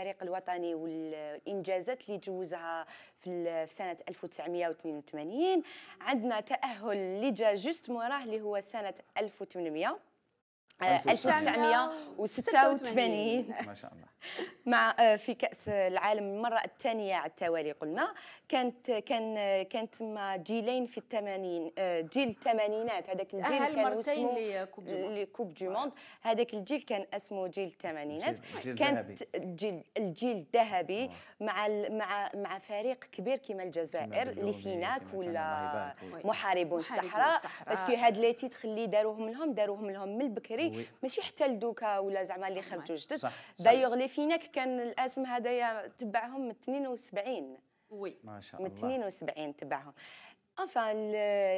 الفريق الوطني والانجازات اللي تجوزها في سنه 1982 عندنا تاهل اللي جا جوست موراه اللي هو سنه 1800 1986 ما شاء الله مع آه، في كاس العالم المره الثانيه على التوالي قلنا كانت كان كانت تما جيلين في الثمانين آه، جيل الثمانينات هذاك الجيل كان اسمه لكوب دي موند آه، هذاك الجيل كان اسمه جيل الثمانينات كانت الجيل الجيل الذهبي مع مع مع فريق كبير كما الجزائر اللي فيناك ولا محاربون الصحراء باسكو هاد لي تيتخ اللي داروهم لهم داروهم لهم من البكري ماشي حتى لدوكا ولا زعما اللي خرجوا جدد دايوغ لي فيناك كان الاسم هذايا تبعهم من 72 وي ما شاء الله من 72 تبعهم انفا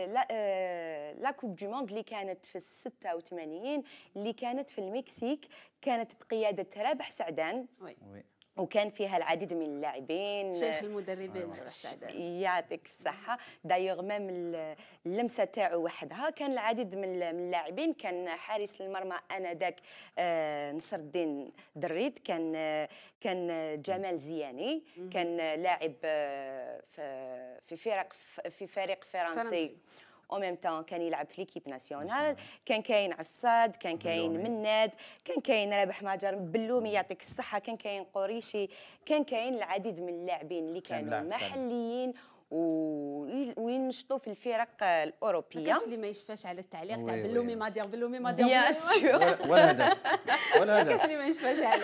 لا لا كوب دو موند اللي كانت في 86 اللي كانت في المكسيك كانت بقياده رابح سعدان وي وكان فيها العديد من اللاعبين شيخ المدربين آه، يعطيك الصحة دايوغ مام اللمسة تاعو وحدها كان العديد من اللاعبين كان حارس المرمى انذاك آه، نصر الدين دريد كان آه، كان جمال زياني كان لاعب في فرق في فريق فرنسي, فرنسي. او ميم تان كان يلعب في ليكيب ناسيونال كان كاين عصاد كان كاين مناد كان كاين رابح ماجر بلومي يعطيك الصحه كان كاين قريشي كان كاين العديد من اللاعبين اللي كانوا محليين وينشطوا في الفرق الاوروبيه ما كاش اللي ما يشفاش على التعليق تاع بلومي مادير بلومي مادير بيان سور والهدف والهدف ما كاش اللي ما يشفاش عليه